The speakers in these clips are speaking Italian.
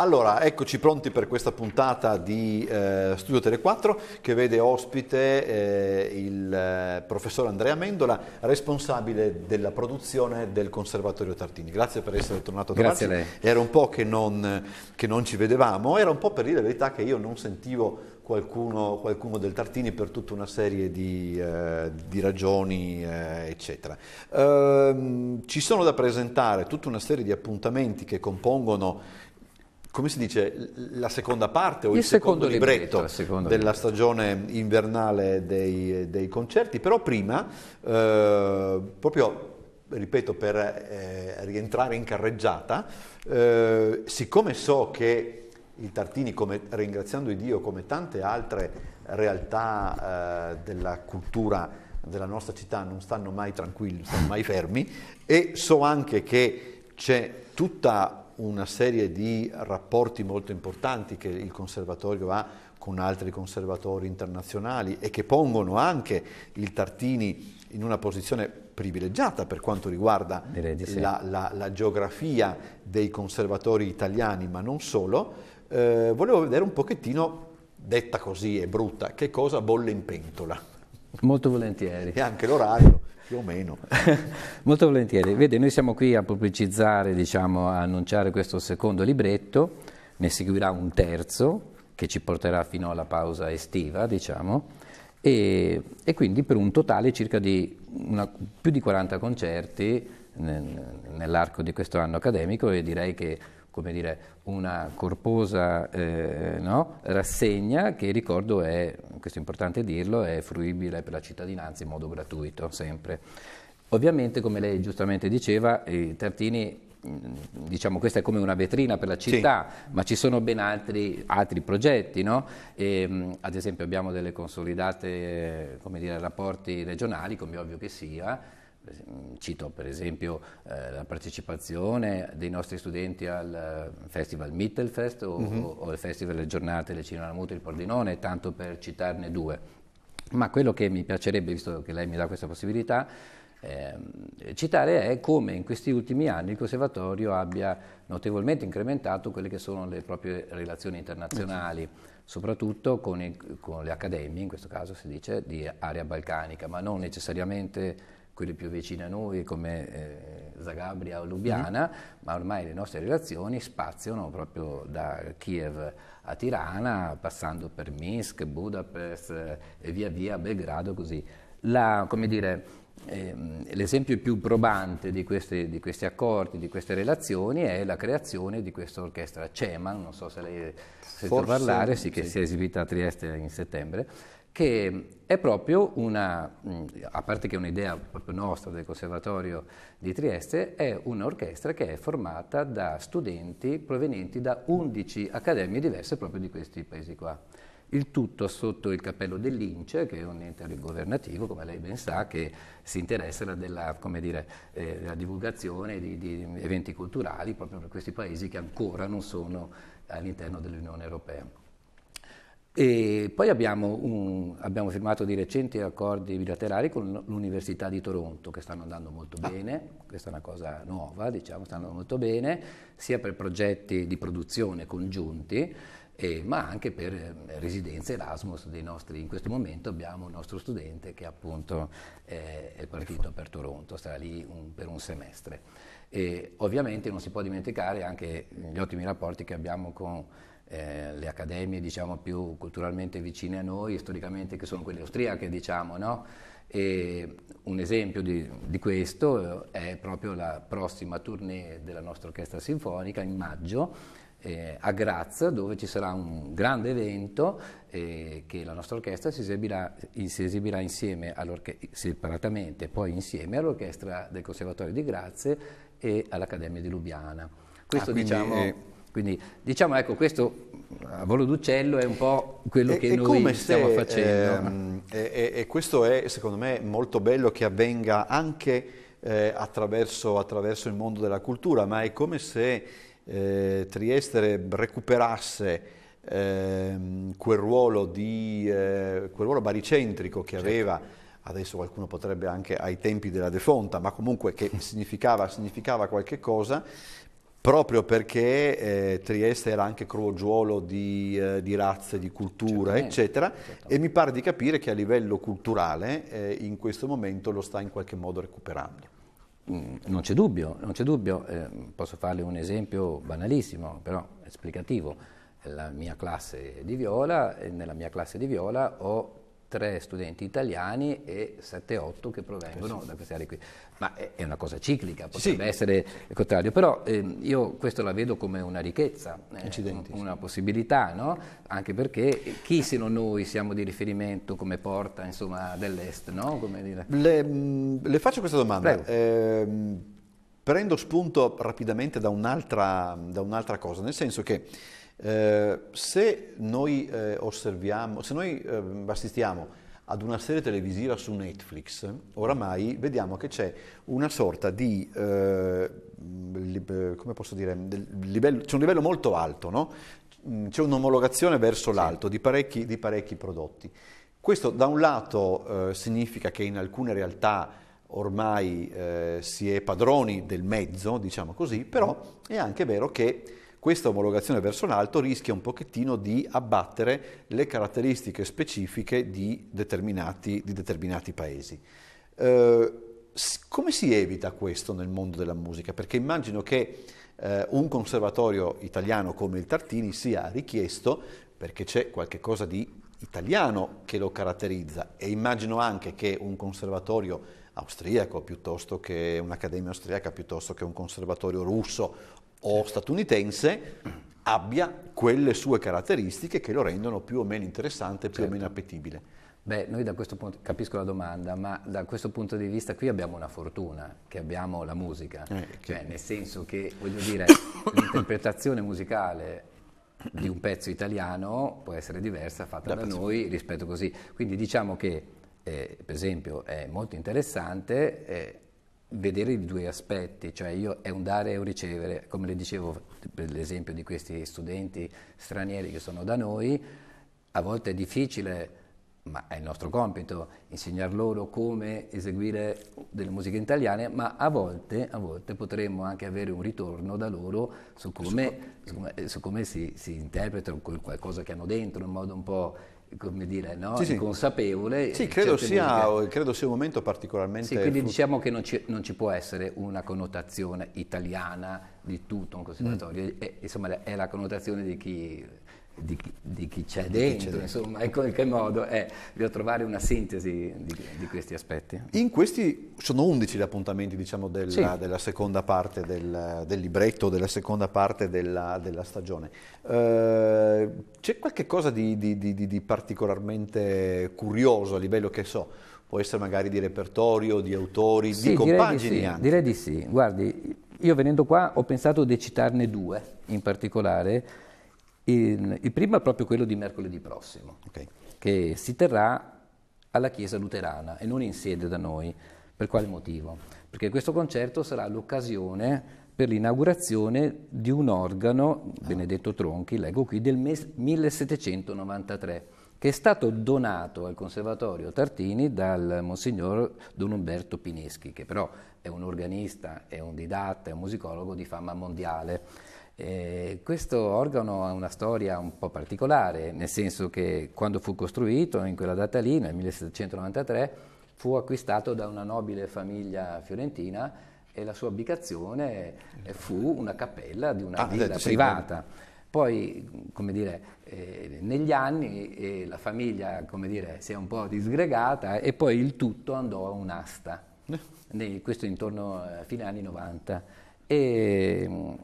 Allora, eccoci pronti per questa puntata di eh, Studio Tele4 che vede ospite eh, il eh, professor Andrea Mendola, responsabile della produzione del Conservatorio Tartini. Grazie per essere tornato da Grazie a lei. Era un po' che non, che non ci vedevamo, era un po' per dire la verità che io non sentivo Qualcuno, qualcuno, del Tartini per tutta una serie di, eh, di ragioni, eh, eccetera. Ehm, ci sono da presentare tutta una serie di appuntamenti che compongono come si dice, la seconda parte o il, il secondo, secondo, libretto, libretto della libretto. stagione invernale dei, dei, concerti, però prima, eh, proprio, ripeto, per eh, rientrare in carreggiata, eh, siccome so che il Tartini, come, ringraziando Dio, come tante altre realtà eh, della cultura della nostra città, non stanno mai tranquilli, non stanno mai fermi, e so anche che c'è tutta una serie di rapporti molto importanti che il conservatorio ha con altri conservatori internazionali e che pongono anche il Tartini in una posizione privilegiata per quanto riguarda sì. la, la, la, geografia dei conservatori italiani, ma non solo, eh, volevo vedere un pochettino, detta così e brutta, che cosa bolle in pentola. Molto volentieri. E anche l'orario. Più o meno. Molto volentieri. Vede, noi siamo qui a pubblicizzare, diciamo, a annunciare questo secondo libretto, ne seguirà un terzo che ci porterà fino alla pausa estiva, diciamo, e, e quindi per un totale circa di una, più di 40 concerti nell'arco di questo anno accademico e direi che come dire, una corposa eh, no? rassegna che ricordo è, questo è importante dirlo, è fruibile per la cittadinanza in modo gratuito sempre. Ovviamente, come lei giustamente diceva, Tartini mm, diciamo questa è come una vetrina per la città, sì. ma ci sono ben altri, altri progetti, no? e, mm, ad esempio abbiamo delle consolidate come dire, rapporti regionali, come ovvio che sia, Mm, cito per esempio eh, la partecipazione dei nostri studenti al eh, Festival Mittelfest o, mm-hmm. o, mhm. o al Festival delle Giornate del Cinema Muto di Pordenone, tanto per citarne due. Ma quello che mi piacerebbe, visto che lei mi dà questa possibilità, eh, citare è come in questi ultimi anni il Conservatorio abbia notevolmente incrementato quelle che sono le proprie relazioni internazionali, esatto. soprattutto con, i, con le accademie, in questo caso si dice, di area balcanica, ma non necessariamente quelle più vicine a noi come eh, Zagabria o Lubiana, mm. ma ormai le nostre relazioni spaziano proprio da Kiev a Tirana, passando per Minsk, Budapest eh, e via via a Belgrado così. La, come dire, ehm, L'esempio più probante di questi, di questi, accordi, di queste relazioni è la creazione di questa orchestra CEMAN, non so se lei ha sentito parlare, sì, che sì. si è esibita a Trieste in settembre, che è proprio una, a parte che è un'idea proprio nostra del Conservatorio di Trieste, è un'orchestra che è formata da studenti provenienti da 11 accademie diverse proprio di questi paesi qua. Il tutto sotto il cappello dell'INCE, che è un ente governativo, come lei ben sa, che si interessa della, dire, eh, della divulgazione di, di eventi culturali proprio per questi paesi che ancora non sono all'interno dell'Unione Europea. E poi abbiamo, un, abbiamo, firmato di recente accordi bilaterali con l'Università di Toronto che stanno andando molto ah. bene, questa è una cosa nuova, diciamo, stanno molto bene, sia per progetti di produzione congiunti, eh, ma anche per eh, residenze Erasmus nostri, In questo momento abbiamo un nostro studente che appunto eh, è partito per Toronto, sarà lì un, per un semestre. E ovviamente non si può dimenticare anche gli ottimi rapporti che abbiamo con eh, le accademie diciamo, più culturalmente vicine a noi, storicamente che sono quelle austriache, diciamo, no? un esempio di, di, questo eh, è proprio la prossima tournée della nostra orchestra sinfonica in maggio eh, a Graz, dove ci sarà un grande evento eh, che la nostra orchestra si esibirà, si esibirà separatamente, poi insieme all'orchestra del Conservatorio di Graz e all'Accademia di Lubiana. Questo ah, diciamo. È quindi diciamo ecco questo a volo d'uccello è un po' quello e, che ehm, e noi stiamo se, facendo. Eh, e, e, questo è secondo me molto bello che avvenga anche eh, attraverso, attraverso, il mondo della cultura, ma è come se eh, Trieste recuperasse ehm, quel ruolo, di, eh, quel, ruolo baricentrico che certo. aveva adesso qualcuno potrebbe anche ai tempi della defonta, ma comunque che significava, significava qualche cosa, proprio perché eh, Trieste era anche crogiolo di, eh, di razze, di cultura, eccetera, e mi pare di capire che a livello culturale eh, in questo momento lo sta in qualche modo recuperando. Mm, non c'è dubbio, non c'è dubbio. Eh, posso farle un esempio banalissimo, però esplicativo. La mia classe di viola, nella mia classe di viola ho tre studenti italiani e 7-8 che provengono da queste aree qui. Ma è una cosa ciclica, potrebbe sì. essere il contrario, però ehm, io questo la vedo come una ricchezza, eh, una possibilità, no? anche perché chi se non noi siamo di riferimento come porta insomma, dell'est? No? Come Le, le, faccio questa domanda. Eh, prendo spunto rapidamente da un'altra, da un'altra cosa, nel senso che eh, se noi eh, osserviamo, se noi eh, assistiamo ad una serie televisiva su Netflix, oramai vediamo che c'è una sorta di, eh, li, come posso dire, livello, c'è un livello molto alto, no? Mm, c'è un'omologazione verso sì. l'alto di parecchi, di parecchi, prodotti. Questo da un lato eh, significa che in alcune realtà ormai si è padroni del mezzo, diciamo così, però è anche vero che questa omologazione verso l'alto rischia un pochettino di abbattere le caratteristiche specifiche di determinati, di determinati paesi. Eh, come si evita questo nel mondo della musica? Perché immagino che eh, un conservatorio italiano come il Tartini sia richiesto perché c'è qualche cosa di italiano che lo caratterizza e immagino anche che un conservatorio austriaco piuttosto che un'accademia austriaca, piuttosto che un conservatorio russo o statunitense abbia quelle sue caratteristiche che lo rendono più o meno interessante, più certo. o meno appetibile. Beh, noi da questo punto, capisco la domanda, ma da questo punto di vista qui abbiamo una fortuna, che abbiamo la musica, eh, cioè, che... Cioè, nel senso che, voglio dire, l'interpretazione musicale di un pezzo italiano può essere diversa fatta da, da noi rispetto a così. Quindi diciamo che, eh, per esempio, è molto interessante... Eh, vedere i due aspetti, cioè io è un dare e un ricevere, come le dicevo per l'esempio di questi studenti stranieri che sono da noi, a volte è difficile, ma è il nostro compito insegnar loro come eseguire delle musiche italiane, ma a volte, a volte potremmo anche avere un ritorno da loro su come, su come, su come si, si interpretano qualcosa che hanno dentro, in modo un po' come dire, no? sì, sì. consapevole. Sì, credo sia, credo sia, un momento particolarmente... Sì, quindi frut... diciamo che non ci, non ci, può essere una connotazione italiana di tutto un conservatorio, mm. e, insomma è la connotazione di chi di chi, di chi c'è dentro, chi c'è insomma, in qualche modo eh, trovare una sintesi di, di, questi aspetti. In questi sono 11 gli appuntamenti diciamo, della, sì. della, seconda parte del, del, libretto, della seconda parte della, della stagione. Eh, c'è qualche cosa di, di particolarmente curioso a livello che so? Può essere magari di repertorio, di autori, sì, di compagini direi di sì, direi di sì. Guardi, io venendo qua ho pensato di citarne due in particolare il, il primo è proprio quello di mercoledì prossimo, okay. che si terrà alla Chiesa Luterana e non in sede da noi. Per quale motivo? Perché questo concerto sarà l'occasione per l'inaugurazione di un organo, Benedetto Tronchi, leggo qui, del mes- 1793, che è stato donato al Conservatorio Tartini dal Monsignor Don Umberto Pineschi, che però è un organista, è un didatta, è un musicologo di fama mondiale. Eh, questo organo ha una storia un po' particolare, nel senso che quando fu costruito, in quella data lì, nel 1793, fu acquistato da una nobile famiglia fiorentina e la sua abitazione fu una cappella di una ah, villa detto, privata. Sì, Poi, come dire, eh, negli anni eh, la famiglia dire, si è un po' disgregata e poi il tutto andò a un'asta, eh. Nei, questo intorno a eh, fine anni 90. E,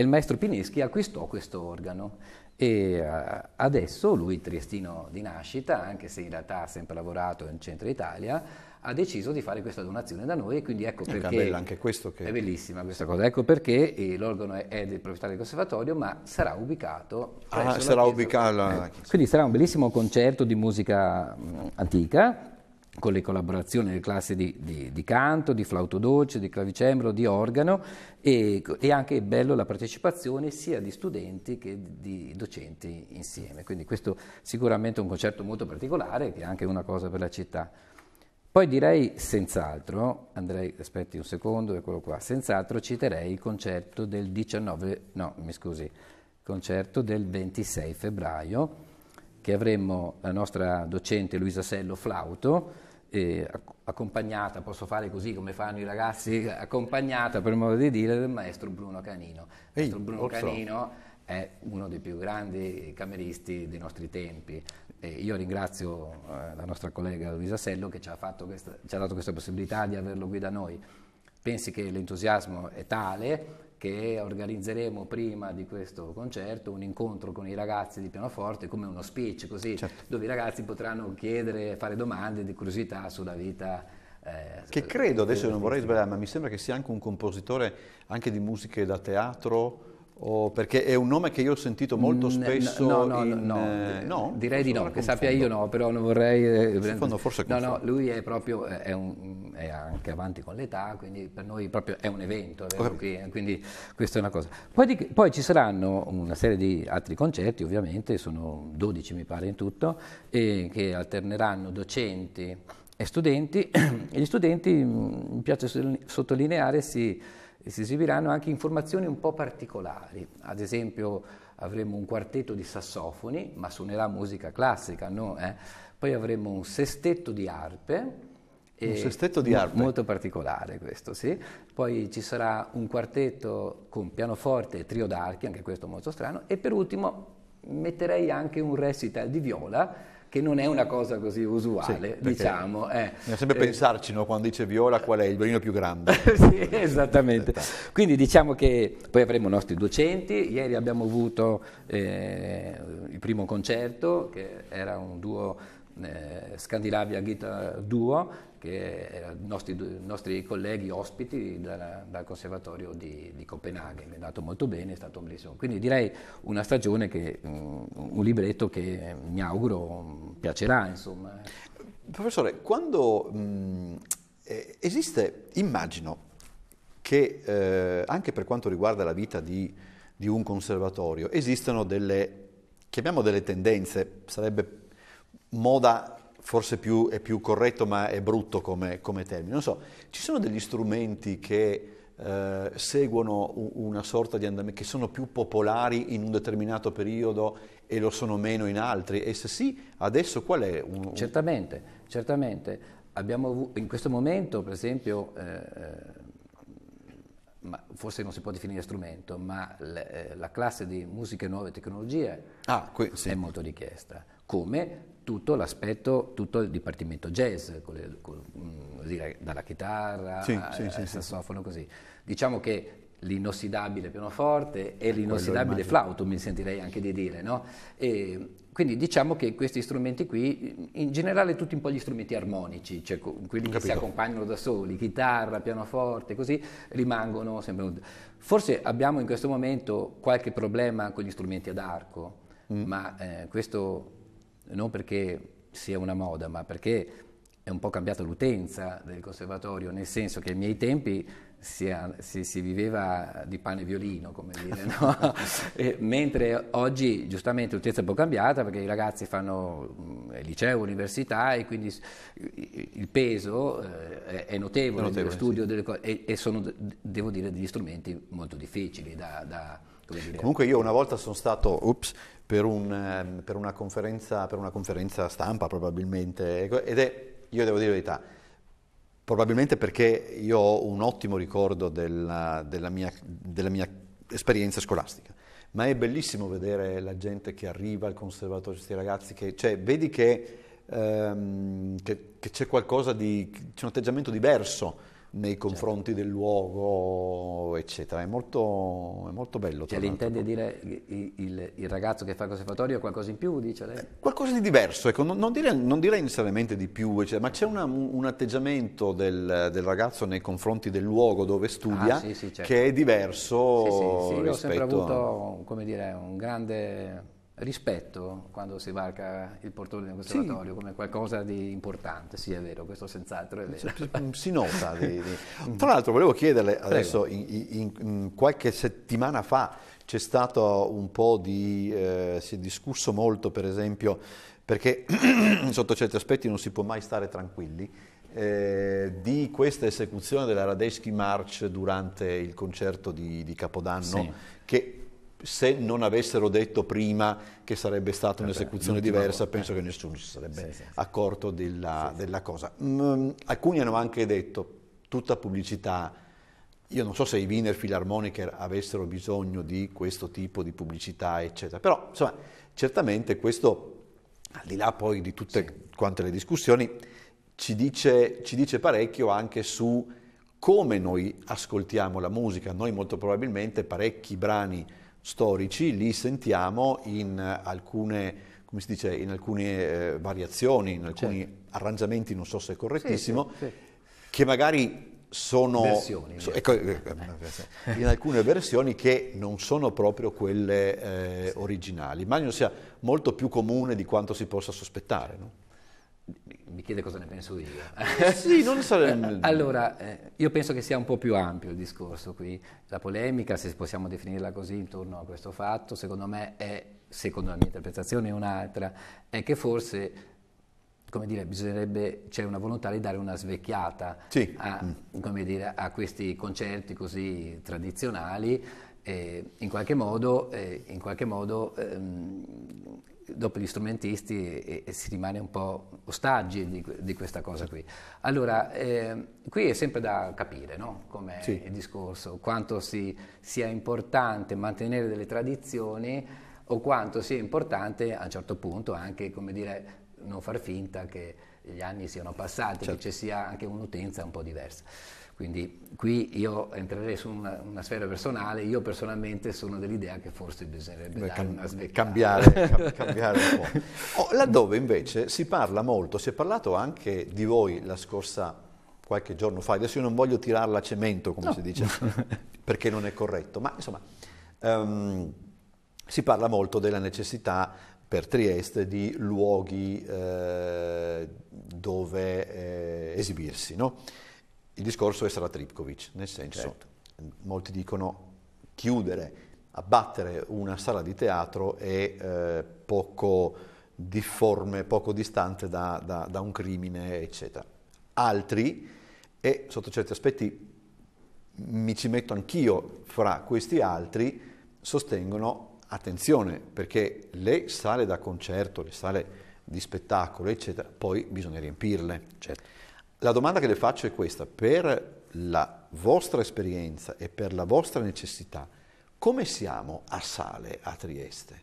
e il maestro Pineschi acquistò questo organo e eh, adesso lui, triestino di nascita, anche se in realtà ha sempre lavorato in centro Italia, ha deciso di fare questa donazione da noi quindi ecco eh, perché... bella anche questo che... È bellissima questa cosa, ecco perché eh, l'organo è del proprietario del conservatorio ma sarà ubicato... Ah, sarà ubicato... La... Quindi sarà un bellissimo concerto di musica mm, antica con le collaborazioni delle classi di, di, di, canto, di flauto dolce, di clavicembro, di organo e, e anche bello la partecipazione sia di studenti che di docenti insieme. Quindi questo sicuramente è un concerto molto particolare che è anche una cosa per la città. Poi direi senz'altro, andrei, aspetti un secondo, eccolo qua, senz'altro citerei il concerto del 19, no mi scusi, concerto del 26 febbraio che avremmo la nostra docente Luisa Sello Flauto, eh, accompagnata, posso fare così come fanno i ragazzi, accompagnata per modo di dire del maestro Bruno Canino. Il maestro Bruno orso. Canino è uno dei più grandi cameristi dei nostri tempi. E io ringrazio eh, la nostra collega Luisa Sello che ci ha, questa, ci ha dato questa possibilità di averlo qui da noi. Pensi che l'entusiasmo è tale che organizzeremo prima di questo concerto un incontro con i ragazzi di pianoforte come uno speech così certo. dove i ragazzi potranno chiedere, fare domande di curiosità sulla vita eh, che credo, adesso non vorrei sbagliare, ma mi sembra che sia anche un compositore anche di musiche da teatro Oh, perché è un nome che io ho sentito molto spesso. No, no, in, no, no, eh, no direi di no, che sappia io no, però non vorrei. Eh, secondo forse No, no, lui è proprio è, un, è, anche avanti con l'età, quindi per noi proprio è un evento, è vero, okay. Eh, quindi questa è una cosa. Poi, di, poi, ci saranno una serie di altri concerti, ovviamente, sono 12 mi pare in tutto, che alterneranno docenti e studenti. E gli studenti, mm, mi piace sottolineare, si si esibiranno anche informazioni un po' particolari, ad esempio avremo un quartetto di sassofoni, ma suonerà musica classica, no? eh? poi avremo un sestetto di arpe, un sestetto di arpe. Molto particolare questo, sì. Poi ci sarà un quartetto con pianoforte e trio d'archi, anche questo molto strano. E per ultimo metterei anche un recital di viola che non è una cosa così usuale, sì, diciamo. Eh. Bisogna sempre eh. pensarci no? quando dice Viola qual è il violino più grande. sì, esattamente. Quindi diciamo che poi avremo i nostri docenti, ieri abbiamo avuto eh, il primo concerto che era un duo eh, Scandinavia Guitar Duo che erano nostri, nostri colleghi ospiti dal, dal Conservatorio di, di, Copenaghen. È andato molto bene, è stato bellissimo. Quindi direi una stagione, che, mm, un libretto che mi auguro piacerà. Insomma. Professore, quando mh, mm, eh, esiste, immagino che eh, anche per quanto riguarda la vita di, di un conservatorio esistono delle, chiamiamo delle tendenze, sarebbe moda forse più, è più corretto ma è brutto come, come termine, non so, ci sono degli strumenti che eh, seguono una sorta di andamento, che sono più popolari in un determinato periodo e lo sono meno in altri? E se sì, adesso qual è? Un, un... Certamente, certamente. Abbiamo, avuto, in questo momento, per esempio, eh, eh, ma forse non si può definire strumento, ma le, eh, la classe di musiche nuove tecnologie ah, qui, sì. è molto richiesta, come tutto l'aspetto, tutto il dipartimento jazz, con le, con, mm, dire, dalla chitarra sì, al eh, sì, sì, sassofono così. Diciamo che l'inossidabile pianoforte e eh, l'inossidabile flauto, mi sentirei anche di dire, no? E quindi diciamo che questi strumenti qui, in generale tutti un po' gli strumenti armonici, cioè quelli Capito. che si accompagnano da soli, chitarra, pianoforte, così, rimangono sempre... Forse abbiamo in questo momento qualche problema con gli strumenti ad arco, mm. ma eh, questo non perché sia una moda, ma perché è un po' cambiata l'utenza del conservatorio, nel senso che ai miei tempi si, si, si viveva di pane e violino, come dire, no? mentre oggi giustamente l'utenza è un po' cambiata perché i ragazzi fanno mh, mm, liceo, università e quindi il peso eh, è notevole, notevole dello studio sì. delle cose e, e, sono, devo dire, degli strumenti molto difficili da, da Comunque io una volta sono stato, ups, per, un, ehm, per, una per, una, conferenza, stampa probabilmente, ecco, ed è, io devo dire la verità, probabilmente perché io ho un ottimo ricordo della, della, mia, della mia esperienza scolastica ma è bellissimo vedere la gente che arriva al conservatorio, questi ragazzi che, cioè, vedi che, ehm, che, che c'è qualcosa di, c'è un atteggiamento diverso nei certo. confronti certo. del luogo, eccetera. È molto, è molto bello. Cioè, intende dire il, il, ragazzo che fa il conservatorio è qualcosa in più, dice lei? Eh, qualcosa di diverso, ecco, non, non, direi, non, direi, necessariamente di più, eccetera, ma c'è una, un atteggiamento del, del, ragazzo nei confronti del luogo dove studia ah, sì, sì, certo. che è diverso. Sì, sì, sì, io ho sempre avuto, come dire, un grande rispetto quando si varca il portone di un conservatorio sì. come qualcosa di importante, sì è vero, questo senz'altro è vero. Mm, si nota. di, di... Mm. Tra l'altro volevo chiederle adesso, in, in, in mm, qualche settimana fa c'è stato un po' di, eh, si è discusso molto per esempio, perché sotto certi aspetti non si può mai stare tranquilli, eh, di questa esecuzione della Radeschi March durante il concerto di, di Capodanno, sì. che se non avessero detto prima che sarebbe stata certo, un'esecuzione diversa, penso eh. che nessuno si sarebbe sì, sì, sì. accorto della, della cosa. Mm, alcuni hanno anche detto, tutta pubblicità, io non so se i Wiener Philharmoniker avessero bisogno di questo tipo di pubblicità, eccetera, però insomma, certamente questo, al di là poi di tutte quante le discussioni, ci dice, ci dice parecchio anche su come noi ascoltiamo la musica. Noi molto probabilmente parecchi brani storici, li sentiamo in alcune, dice, in alcune eh, variazioni, in alcuni certo. arrangiamenti, non so se è correttissimo, sì, sì, che magari sono versioni, so, ecco, ecco eh, eh, in alcune versioni che non sono proprio quelle eh, originali. Immagino sia molto più comune di quanto si possa sospettare. No? mi chiede cosa ne penso io. sì, non sarebbe... allora, eh, io penso che sia un po' più ampio il discorso qui. La polemica, se possiamo definirla così, intorno a questo fatto, secondo me è, secondo la mia interpretazione, un'altra, è che forse come dire, bisognerebbe, c'è una volontà di dare una svecchiata sì. a, dire, a, questi concerti così tradizionali, eh, in qualche modo, eh, in qualche modo ehm, dopo gli strumentisti e, e si rimane un po' ostaggi di, di questa cosa qui. Allora, eh, qui è sempre da capire no? come sì. il discorso, quanto si, sia importante mantenere delle tradizioni o quanto sia importante a un certo punto anche, come dire, non far finta che gli anni siano passati, certo. che ci sia anche un'utenza un po' diversa. Quindi qui io entrerei su una, una sfera personale, io personalmente sono dell'idea che forse bisognerebbe cam- cambiare, cambiare, un po'. Oh, laddove invece si parla molto, si è parlato anche di voi la scorsa qualche giorno fa, adesso io non voglio tirarla a cemento come no. si dice, perché non è corretto, ma insomma um, si parla molto della necessità per Trieste di luoghi eh, dove eh, esibirsi, no? Il discorso è sarà Saratripkovic, nel senso, certo. molti dicono chiudere, abbattere una sala di teatro è eh, poco difforme, poco distante da, da, da un crimine, eccetera. Altri, e sotto certi aspetti mi ci metto anch'io fra questi altri, sostengono attenzione perché le sale da concerto, le sale di spettacolo, eccetera, poi bisogna riempirle. Certo. La domanda che le faccio è questa, per la vostra esperienza e per la vostra necessità, come siamo a sale a Trieste?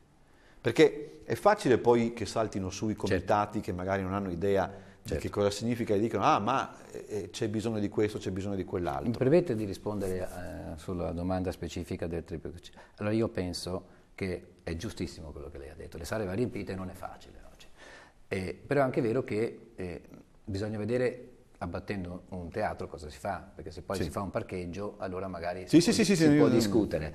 Perché è facile poi che saltino su i certo. comitati certo. che magari non hanno idea certo. di che cosa significa e dicono ah ma eh, eh, c'è bisogno di questo, c'è bisogno di quell'altro. Mi permette di rispondere eh, sulla domanda specifica del triplo. Allora io penso che è giustissimo quello che lei ha detto, le sale va riempite non è facile oggi. Eh, però è anche vero che eh, bisogna vedere abbattendo un teatro cosa si fa? Perché se poi sì. si fa un parcheggio, allora magari sì, si, sì, può, si può discutere.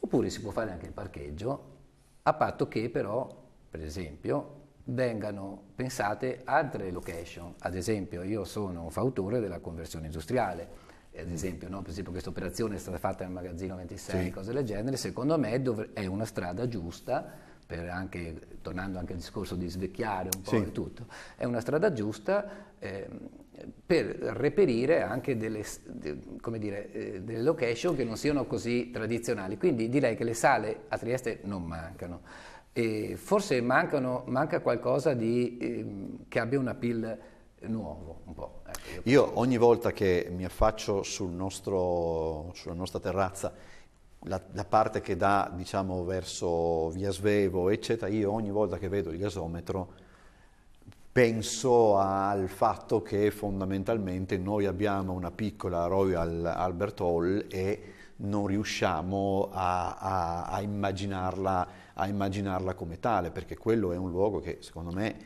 Oppure si può fare anche il parcheggio, a patto che però, per esempio, vengano pensate altre location. Ad esempio, io sono fautore della conversione industriale. Ad esempio, no? per esempio questa operazione è stata fatta nel magazzino 26, cose del genere. Secondo me è una strada giusta anche, tornando anche al discorso di svecchiare un po' sì. tutto, è una strada giusta Ehm, per reperire anche delle, dire, eh, delle, location che non siano così tradizionali. Quindi direi che le sale a Trieste non mancano. E forse mancano, manca qualcosa di, eh, che abbia un appeal nuovo un po'. Ecco, io, io ogni volta che mi affaccio sul nostro, sulla nostra terrazza la, la, parte che dà diciamo, verso via Svevo eccetera io ogni volta che vedo il gasometro penso al fatto che fondamentalmente noi abbiamo una piccola Royal Albert Hall e non riusciamo a, a, a, immaginarla, a immaginarla come tale, perché quello è un luogo che secondo me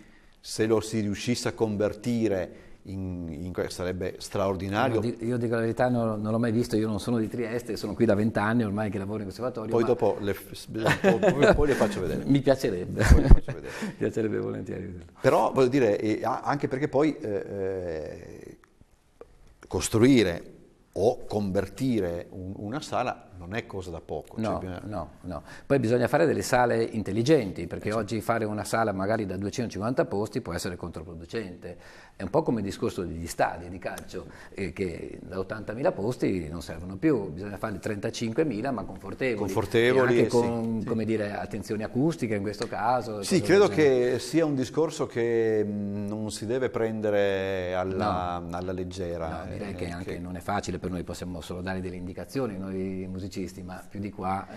se lo si riuscisse a convertire in, in, sarebbe straordinario. Io dico la verità, non, non, l'ho mai visto, io non sono di Trieste, sono qui da vent'anni ormai che lavoro in conservatorio. Poi dopo le, eh, poi, poi le faccio vedere. Mi piacerebbe. Mi piacerebbe volentieri. Però voglio dire, anche perché poi eh, eh, costruire o convertire un, una sala non è cosa da poco. Cioè no, cioè no, no. Poi bisogna fare delle sale intelligenti, perché esatto. oggi fare una sala magari da 250 posti può essere controproducente. È un po' come il discorso degli stadi di calcio, eh, che da 80.000 posti non servono più, bisogna farli 35.000 ma confortevoli. Confortevoli. E anche con, sì, come dire, attenzioni acustiche in questo caso. Sì, credo che sia un discorso che mm, non si deve prendere alla, no. alla leggera. No, direi eh, che anche che... non è facile per noi, possiamo solo dare delle indicazioni, noi musicisti musicisti, ma più di qua eh,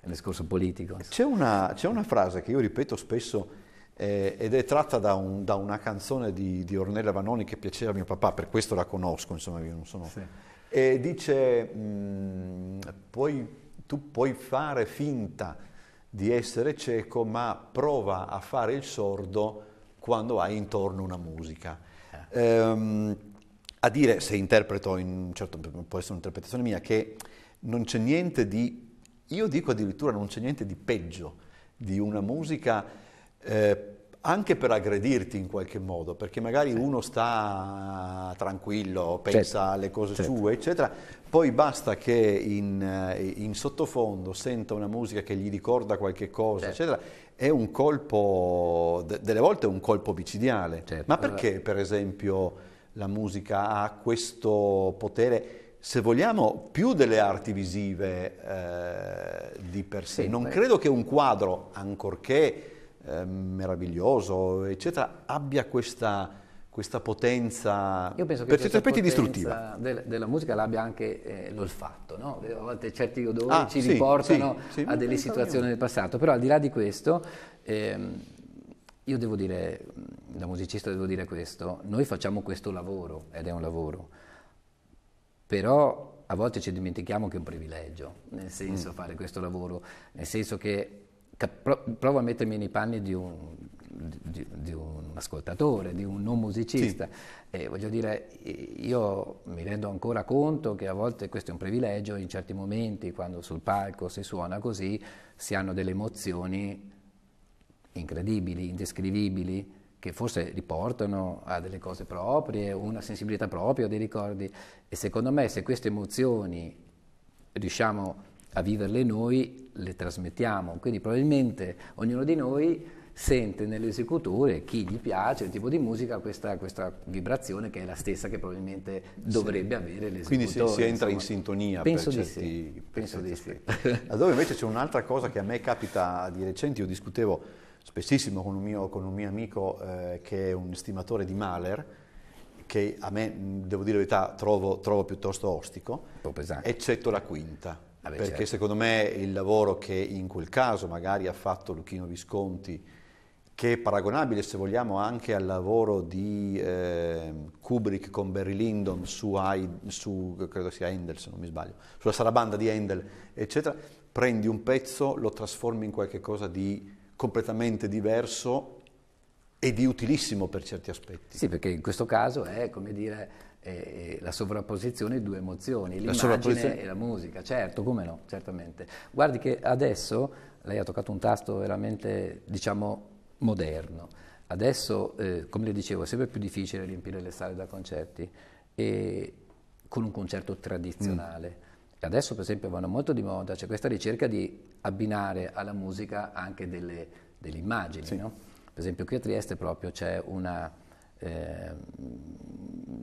è un discorso politico. C'è una, c'è una, frase che io ripeto spesso eh, ed è tratta da, un, da una canzone di, di, Ornella Vanoni che piaceva a mio papà, per questo la conosco, insomma io non sono... Sì. E dice, mh, mm, tu puoi fare finta di essere cieco, ma prova a fare il sordo quando hai intorno una musica. Eh. Um, a dire, se interpreto, in, certo può essere un'interpretazione mia, che non c'è niente di, io dico addirittura non c'è niente di peggio di una musica eh, anche per aggredirti in qualche modo, perché magari certo. uno sta tranquillo, certo. pensa certo. alle cose certo. sue, eccetera, poi basta che in, eh, in, sottofondo senta una musica che gli ricorda qualche cosa, certo. eccetera, è un colpo, delle volte è un colpo micidiale. Certo. Ma perché, per esempio, la musica ha questo potere? se vogliamo, più delle arti visive eh, di per sé. Sì, non beh. credo che un quadro, ancorché eh, meraviglioso, eccetera, abbia questa, questa potenza Io penso che per certi aspetti distruttiva. Del, della musica l'abbia anche eh, l'olfatto, no? a volte certi odori ah, ci sì, riportano sì, a delle situazioni del passato, però al di là di questo... Ehm, io devo dire, da musicista devo dire questo, noi facciamo questo lavoro ed è un lavoro, però a volte ci dimentichiamo che è un privilegio, nel senso mm. fare questo lavoro, nel senso che provo a mettermi nei panni di un, di, di un ascoltatore, di un non musicista. Sì. Eh, voglio dire, io mi rendo ancora conto che a volte questo è un privilegio, in certi momenti quando sul palco si suona così si hanno delle emozioni incredibili, indescrivibili, che forse riportano a delle cose proprie, una sensibilità propria, dei ricordi. E secondo me se queste emozioni riusciamo a viverle noi, le trasmettiamo. Quindi probabilmente ognuno di noi sente nell'esecutore chi gli piace il tipo di musica questa, questa vibrazione che è la stessa che probabilmente dovrebbe sì. avere l'esecutore quindi si, si entra insomma. in sintonia penso per di certi, sì. penso di sì. allora invece c'è un'altra cosa che a me capita di recente io discutevo spessissimo con un mio, con un mio amico eh, che è un stimatore di Mahler, che a me, devo dire la verità, trovo, trovo piuttosto ostico, eccetto la quinta. Vabbè, ah, perché certo. secondo me il lavoro che in quel caso magari ha fatto Luchino Visconti, che è paragonabile se vogliamo anche al lavoro di eh, Kubrick con Barry Lyndon su, su credo sia Handel se non mi sbaglio, sulla sarabanda di Handel, eccetera, prendi un pezzo, lo trasformi in qualcosa di completamente diverso e di utilissimo per certi aspetti. Sì, perché in questo caso è, come dire, eh, la sovrapposizione di due emozioni, l'immagine la e la musica, certo, come no, certamente. Guardi che adesso lei ha toccato un tasto veramente, diciamo, moderno. Adesso, eh, come le dicevo, è sempre più difficile riempire le sale da concerti e con un concerto mm. tradizionale. Mm Adesso per esempio vanno molto di moda, c'è questa ricerca di abbinare alla musica anche delle, delle immagini. Sì. No? Per esempio qui a Trieste proprio c'è una, eh,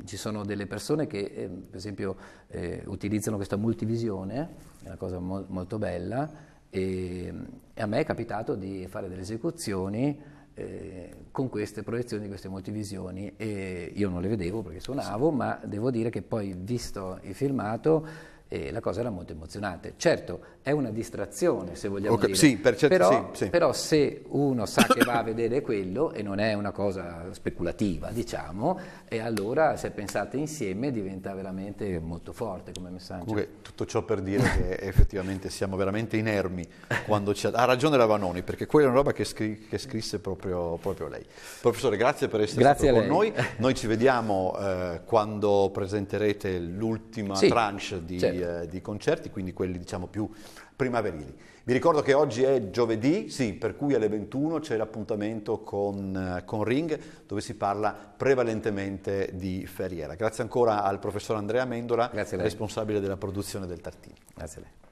ci sono delle persone che eh, per esempio eh, utilizzano questa multivisione, è una cosa mo- molto bella, e, e, a me è capitato di fare delle esecuzioni eh, con queste proiezioni, queste multivisioni e io non le vedevo perché suonavo, sì. ma devo dire che poi visto il filmato e la cosa era molto emozionante. Certo, è una distrazione se vogliamo okay, dire, sì, per certo, però, sì, sì. però se uno sa che va a vedere quello e non è una cosa speculativa, diciamo, e allora se pensate insieme diventa veramente molto forte come messaggio. Comunque, tutto ciò per dire che effettivamente siamo veramente inermi quando ci... Ha ragione la Vanoni, perché quella è una roba che, scri... che scrisse proprio, proprio, lei. Professore, grazie per essere grazie stato con noi. Noi ci vediamo eh, quando presenterete l'ultima tranche di... Certo eh, di concerti, quindi quelli diciamo più primaverili. Vi ricordo che oggi è giovedì, sì, per cui alle 21 c'è l'appuntamento con, eh, con Ring dove si parla prevalentemente di Ferriera. Grazie ancora al professor Andrea Mendola, responsabile della produzione del Tartino. Grazie a lei.